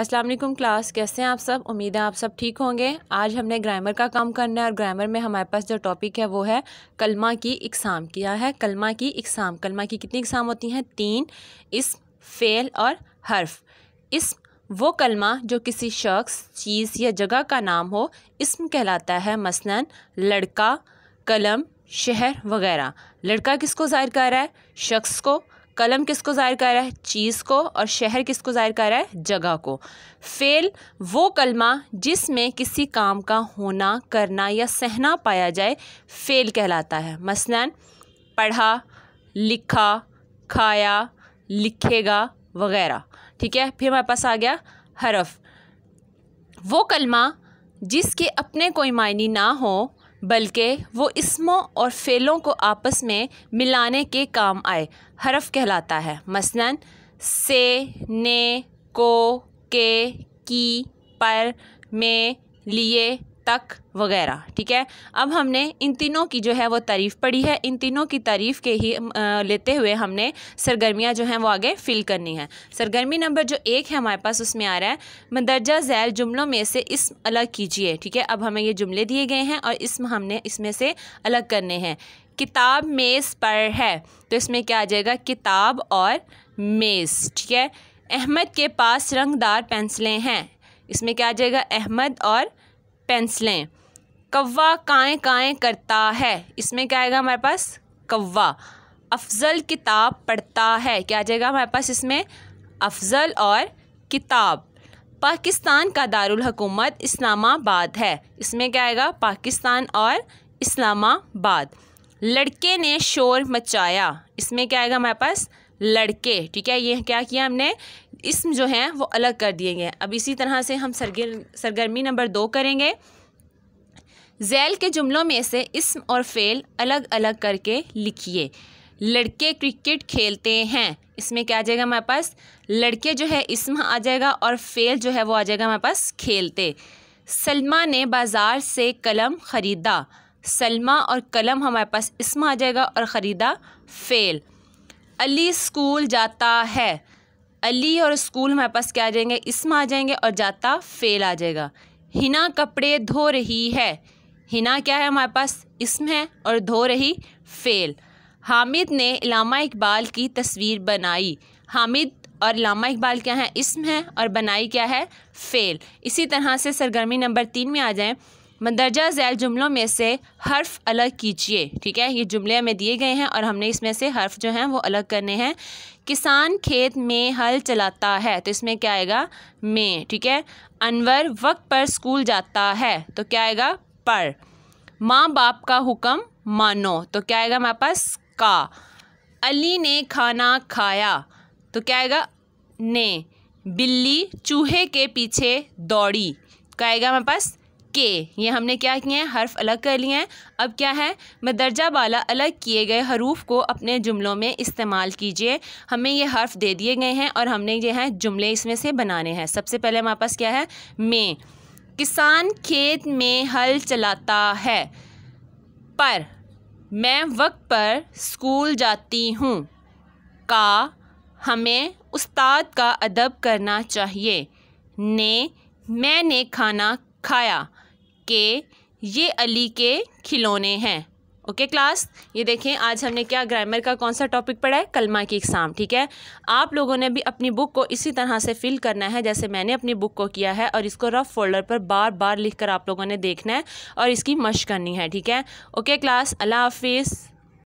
अस्सलाम वालेकुम क्लास कैसे हैं आप सब उम्मीद है आप सब ठीक होंगे आज हमने ग्रामर का काम करना है और ग्रामर में हमारे पास जो टॉपिक है वो है कलमा की इकसाम किया है कलमा की इकसाम कलमा की कितनी इकसाम होती हैं तीन इस फेल और हर्फ इस वो कलमा जो किसी शख्स चीज़ या जगह का नाम हो इसम कहलाता है मसलन लड़का कलम शहर वगैरह लड़का किसको ज़ाहिर कर रहा है शख्स को कलम किसको ज़ाहिर कर रहा है चीज़ को और शहर किसको ज़ाहिर कर रहा है जगह को फेल वो कलमा जिसमें किसी काम का होना करना या सहना पाया जाए फेल कहलाता है मसलन पढ़ा लिखा खाया लिखेगा वगैरह ठीक है फिर हमारे पास आ गया हरफ वो कलमा जिसके अपने कोई मायने ना हो बल्कि वो इसमों और फ़ेलों को आपस में मिलाने के काम आए हरफ कहलाता है मसलन से ने को के की पर में लिए तक वगैरह ठीक है अब हमने इन तीनों की जो है वो तारीफ़ पढ़ी है इन तीनों की तारीफ़ के ही लेते हुए हमने सरगर्मियाँ जो हैं वो आगे फिल करनी है सरगर्मी नंबर जो एक है हमारे पास उसमें आ रहा है मंदरजा जैल जुमलों में से इसम अलग कीजिए ठीक है अब हमें ये जुमले दिए गए हैं और इसम हमने इसमें से अलग करने हैं किताब मेज़ पर है तो इसमें क्या आ जाएगा किताब और मेज़ ठीक है अहमद के पास रंगदार पेंसिलें हैं इसमें क्या आ जाएगा अहमद और पेंसिलें कौवा काएँ काएँ करता है इसमें क्या आएगा हमारे पास कौवा अफजल किताब पढ़ता है क्या आ जाएगा हमारे पास इसमें अफजल और किताब पाकिस्तान का दारुल हकूमत इस्लामाबाद है इसमें क्या आएगा पाकिस्तान और इस्लामाबाद लड़के ने शोर मचाया इसमें क्या आएगा हमारे पास लड़के ठीक है ये क्या किया हमने इसम जो हैं वो अलग कर दिए गए अब इसी तरह से हम सरगर सरगर्मी नंबर दो करेंगे जैल के जुमलों में से इसम और फेल अलग अलग करके लिखिए लड़के क्रिकेट खेलते हैं इसमें क्या आ जाएगा हमारे पास लड़के जो है इसम आ जाएगा और फेल जो है वो आ जाएगा हमारे पास खेलते सलमा ने बाज़ार से कलम ख़रीदा सलमा और कलम हमारे पास इसम आ जाएगा और ख़रीदा फेल अली स्कूल जाता है अली और स्कूल हमारे पास क्या आ जाएंगे इसम आ जाएंगे और जाता फेल आ जाएगा हिना कपड़े धो रही है हिना क्या है हमारे पास इसम है और धो रही फेल हामिद ने इलामा इकबाल की तस्वीर बनाई हामिद और लामा इकबाल क्या है इसम है और बनाई क्या है फ़ेल इसी तरह से सरगर्मी नंबर तीन में आ जाएँ मंदरजा झैल जुमलों में से हर्फ अलग कीजिए ठीक है ये जुमले हमें दिए गए हैं और हमने इसमें से हर्फ जो हैं वो अलग करने हैं किसान खेत में हल चलाता है तो इसमें क्या आएगा में ठीक है अनवर वक्त पर स्कूल जाता है तो क्या आएगा पर माँ बाप का हुक्म मानो तो क्या आएगा हमारे पास का अली ने खाना खाया तो क्या आएगा ने बिल्ली चूहे के पीछे दौड़ी तो आएगा हमारे पास के ये हमने क्या किए हैं हर्फ अलग कर लिए हैं अब क्या है दर्जा वाला अलग किए गए हरूफ को अपने जुमलों में इस्तेमाल कीजिए हमें ये हर्फ दे दिए गए हैं और हमने ये हैं जुमले इसमें से बनाने हैं सबसे पहले हमारे पास क्या है में किसान खेत में हल चलाता है पर मैं वक्त पर स्कूल जाती हूँ का हमें उस्ताद का अदब करना चाहिए ने मैंने खाना खाया के ये अली के खिलौने हैं ओके क्लास ये देखें आज हमने क्या ग्रामर का कौन सा टॉपिक पढ़ा है कलमा की इकसाम ठीक है आप लोगों ने भी अपनी बुक को इसी तरह से फिल करना है जैसे मैंने अपनी बुक को किया है और इसको रफ फोल्डर पर बार बार लिख कर आप लोगों ने देखना है और इसकी मश करनी है ठीक है ओके क्लास अल्लाह हाफिज़